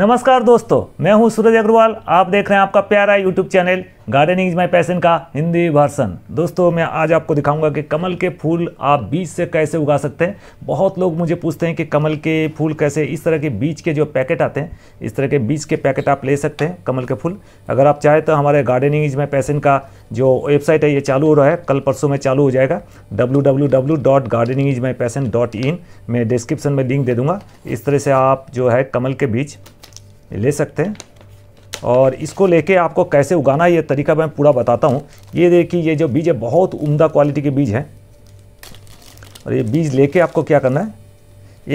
नमस्कार दोस्तों मैं हूं सूरज अग्रवाल आप देख रहे हैं आपका प्यारा YouTube channel gardening is my passion का हिंदी वर्सन दोस्तों मैं आज आपको दिखाऊंगा कि कमल के फूल आप बीज से कैसे उगा सकते हैं बहुत लोग मुझे पूछते हैं कि कमल के फूल कैसे इस तरह के बीज के जो पैकेट आते हैं इस तरह के बीज के पैकेट आप ले सकते हैं कमल के फूल अगर आप चाहें तो हमारे गार्डनिंग इज माई पैसन का जो वेबसाइट है ये चालू हो रहा है कल परसों में चालू हो जाएगा W W W dot gardening is my passion dot in मैं डिस्क्रिप्शन में लिंक दे दूँगा इस तरह से आप जो है कमल के बीज ले सकते हैं और इसको लेके आपको कैसे उगाना है ये तरीका मैं पूरा बताता हूँ ये देखिए ये जो बीज है बहुत उम्दा क्वालिटी के बीज हैं और ये बीज लेके आपको क्या करना है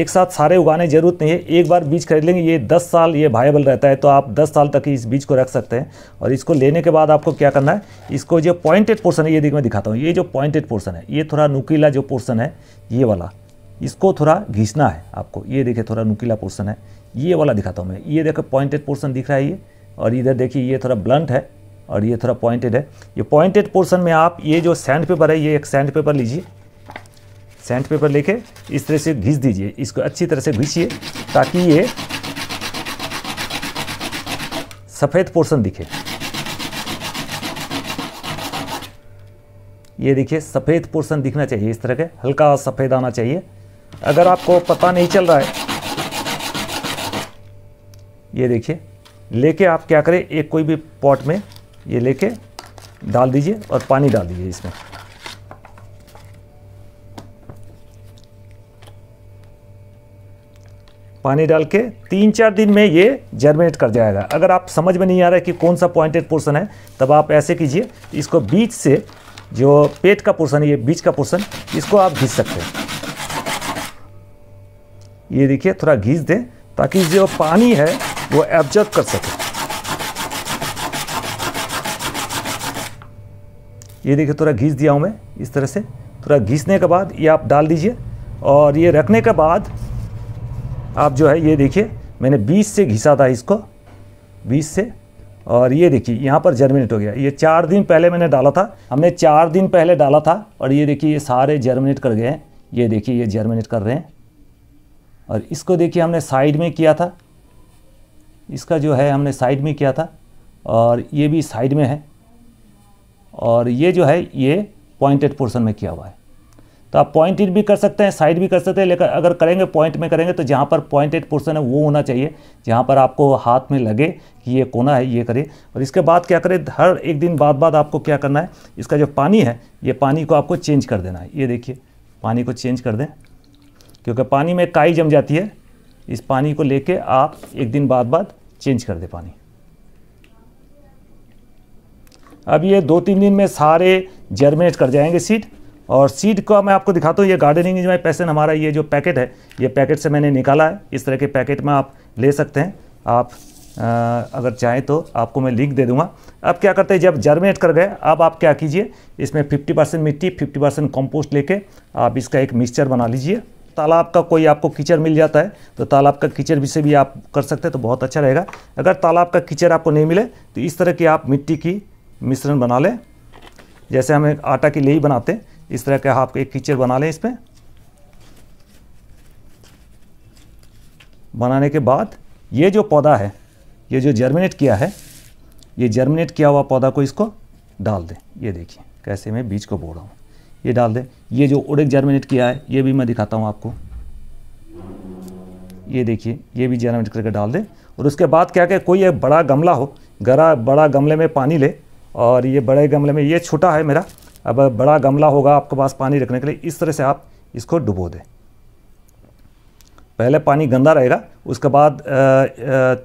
एक साथ सारे उगाने ज़रूरत नहीं है एक बार बीज खरीद लेंगे ये 10 साल ये वायबल रहता है तो आप 10 साल तक इस बीज को रख सकते हैं और इसको लेने के बाद आपको क्या करना है इसको जो पॉइंटेड पोर्सन है ये देख मैं दिखाता हूँ ये जो पॉइंटेड पोर्सन है ये थोड़ा नुकीला जो पोर्सन है ये वाला इसको थोड़ा घिसना है आपको ये देखिए थोड़ा नुकीला पोर्सन है ये वाला दिखाता हूँ मैं ये देखो पॉइंटेड पोर्सन दिख रहा है ये और इधर देखिए ये थोड़ा ब्लंट है और ये थोड़ा पॉइंटेड है ये पॉइंटेड पोर्सन में आप ये जो सैंड पेपर है ये एक सैंड पेपर लीजिए सैंड पेपर लेके इस तरह से घिस दीजिए इसको अच्छी तरह से घिसिए ताकि ये सफ़ेद पोर्सन दिखे ये देखिए सफ़ेद पोर्सन दिखना चाहिए इस तरह के हल्का सफ़ेद आना चाहिए अगर आपको पता नहीं चल रहा है ये देखिए लेके आप क्या करें एक कोई भी पॉट में ये लेके डाल दीजिए और पानी डाल दीजिए इसमें पानी डाल के तीन चार दिन में ये जर्मिनेट कर जाएगा अगर आप समझ में नहीं आ रहा है कि कौन सा पॉइंटेड पोर्सन है तब आप ऐसे कीजिए इसको बीच से जो पेट का पोर्सन ये बीच का पोर्सन इसको आप घिस सकते हैं ये देखिए थोड़ा घीस दें ताकि जो पानी है वो एब्जर्व कर सके ये देखिए थोड़ा घीस दिया हूँ मैं इस तरह से थोड़ा घीसने के बाद ये आप डाल दीजिए और ये रखने के बाद आप जो है ये देखिए मैंने 20 से घिसा था इसको 20 से और ये देखिए यहाँ पर जर्मिनेट हो गया ये चार दिन पहले मैंने डाला था हमने चार दिन पहले डाला था और ये देखिए ये सारे जर्मिनेट कर गए हैं ये देखिए ये जर्मिनेट कर रहे हैं और इसको देखिए हमने साइड में किया था इसका जो है हमने साइड में किया था और ये भी साइड में है और ये जो है ये पॉइंटेड पोर्शन में किया हुआ है तो आप पॉइंटेड भी कर सकते हैं साइड भी कर सकते हैं लेकिन अगर करेंगे पॉइंट में करेंगे तो जहाँ पर पॉइंटेड पोर्सन है वो होना चाहिए जहाँ पर आपको हाथ में लगे कि ये कोना है ये करिए और इसके बाद क्या करें हर एक दिन बाद बाद आपको क्या करना है इसका जो पानी है ये पानी को आपको चेंज कर देना है ये देखिए पानी को चेंज कर दें क्योंकि पानी में काई जम जाती है इस पानी को लेके आप एक दिन बाद बाद चेंज कर दे पानी अब ये दो तीन दिन में सारे जर्मिनेट कर जाएंगे सीड और सीड का मैं आपको दिखाता हूँ ये गार्डनिंग जो माई पैसन हमारा ये जो पैकेट है ये पैकेट से मैंने निकाला है इस तरह के पैकेट में आप ले सकते हैं आप आ, अगर चाहें तो आपको मैं लिंक दे दूंगा अब क्या करते हैं जब जर्मिनेट कर गए अब आप क्या कीजिए इसमें 50 परसेंट मिट्टी 50 परसेंट कॉम्पोस्ट लेके आप इसका एक मिक्सचर बना लीजिए तालाब का कोई आपको कीचड़ मिल जाता है तो तालाब का कीचड़ भी से भी आप कर सकते हैं तो बहुत अच्छा रहेगा अगर तालाब का कीचड़ आपको नहीं मिले तो इस तरह की आप मिट्टी की मिश्रण बना लें जैसे हम आटा की लेई बनाते हैं इस तरह का आप एक कीचड़ बना लें इसमें बनाने के बाद ये जो पौधा है ये जो जर्मिनेट किया है ये जर्मिनेट किया हुआ पौधा को इसको डाल दें ये देखिए कैसे मैं बीज को बो रहा हूँ ये डाल दें ये जो उड़ेक जर्मिनेट किया है ये भी मैं दिखाता हूँ आपको ये देखिए ये भी जर्मिनेट करके डाल दें और उसके बाद क्या क्या कोई एक बड़ा गमला हो गरा बड़ा गमले में पानी ले और ये बड़े गमले में ये छोटा है मेरा अब बड़ा गमला होगा आपके पास पानी रखने के लिए इस तरह से आप इसको डुबो दें पहले पानी गंदा रहेगा उसके बाद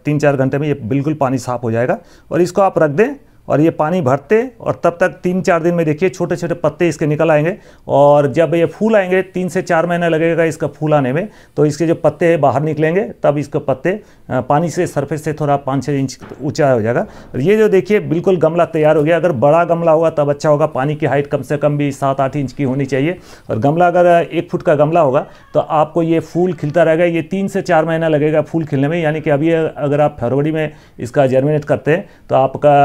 तीन चार घंटे में ये बिल्कुल पानी साफ़ हो जाएगा और इसको आप रख दें और ये पानी भरते और तब तक तीन चार दिन में देखिए छोटे छोटे पत्ते इसके निकल आएंगे और जब ये फूल आएंगे तीन से चार महीना लगेगा इसका फूल आने में तो इसके जो पत्ते हैं बाहर निकलेंगे तब इसके पत्ते पानी से सरफेस से थोड़ा पाँच छः इंच ऊँचा हो जाएगा और ये जो देखिए बिल्कुल गमला तैयार हो गया अगर बड़ा गमला होगा तब अच्छा होगा पानी की हाइट कम से कम भी सात आठ इंच की होनी चाहिए और गमला अगर एक फुट का गमला होगा तो आपको ये फूल खिलता रहेगा ये तीन से चार महीना लगेगा फूल खिलने में यानी कि अभी अगर आप फरवरी में इसका जर्मिनेट करते हैं तो आपका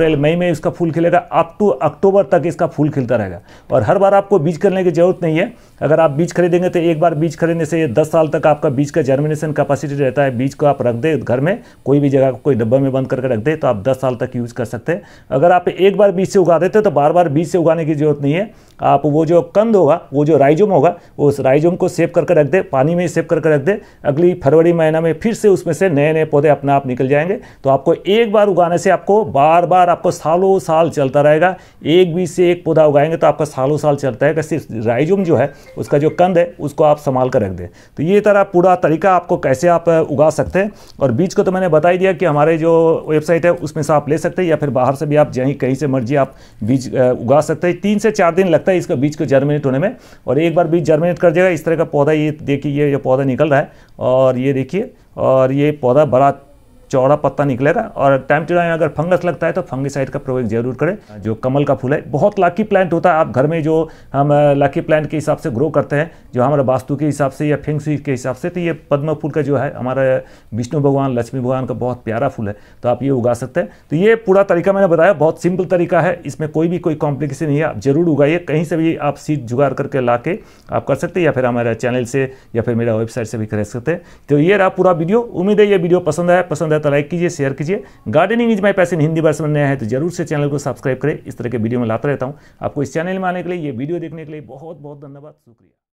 अप्रैल मई में इसका फूल खिलेगा अप टू अक्टूबर तक इसका फूल खिलता रहेगा और हर बार आपको बीज करने की जरूरत नहीं है अगर आप बीज खरीदेंगे तो एक बार बीज खरीदने से दस साल तक आपका बीज का जर्मिनेशन कैपेसिटी रहता है बीज को आप रख दे घर में कोई भी जगह कोई डब्बे में बंद करके रख दे तो आप दस साल तक यूज़ कर सकते हैं अगर आप एक बार बीज से उगा देते हो तो बार बार बीज से उगाने की जरूरत नहीं है आप वो जो कंद होगा वो जो राइजोम होगा उस राइजोम को सेव करके रख दे पानी में सेव करके रख दे अगली फरवरी महीना में फिर से उसमें से नए नए पौधे अपने आप निकल जाएंगे तो आपको एक बार उगाने से आपको बार बार आपको सालों साल चलता रहेगा एक बीज से एक पौधा उगाएंगे तो आपका सालों साल चलता है सिर्फ राइजोम जो है उसका जो कंद है उसको आप संभाल कर रख दें तो ये तरह पूरा तरीका आपको कैसे आप उगा सकते हैं और बीज को तो मैंने बता ही दिया कि हमारे जो वेबसाइट है उसमें से आप ले सकते हैं या फिर बाहर से भी आप जहीं कहीं से मर्जी आप बीज उगा सकते हैं तीन से चार दिन लगता है इसका बीज को जर्मिनेट होने में और एक बार बीज जर्मिनेट कर देगा इस तरह का पौधा ये देखिए ये पौधा निकल रहा है और ये देखिए और ये पौधा बड़ा चौड़ा पत्ता निकलेगा और टाइम टू टाइम अगर फंगस लगता है तो फंगिसाइड का प्रयोग जरूर करें जो कमल का फूल है बहुत लाकी प्लांट होता है आप घर में जो हम लाकी uh, प्लांट के हिसाब से ग्रो करते हैं जो हमारे वास्तु के हिसाब से या फेंगसुई के हिसाब से तो ये पद्म फूल का जो है हमारा विष्णु भगवान लक्ष्मी भगवान का बहुत प्यारा फूल है तो आप ये उगा सकते हैं तो ये पूरा तरीका मैंने बताया बहुत सिंपल तरीका है इसमें कोई भी कोई कॉम्प्लिकेशन नहीं है आप जरूर उगाइए कहीं से भी आप सीट जुगाड़ करके ला के आप कर सकते हैं या फिर हमारे चैनल से या फिर मेरा वेबसाइट से भी खरीद सकते हैं तो ये रहा पूरा वीडियो उम्मीद है ये वीडियो पसंद आया पसंद तो लाइक कीजिए शेयर कीजिए gardening is my passion Hindi में नया है तो जरूर से चैनल को सब्सक्राइब करें इस तरह के वीडियो में लाता रहता हूँ आपको इस चैनल में आने के लिए ये वीडियो देखने के लिए बहुत बहुत धन्यवाद शुक्रिया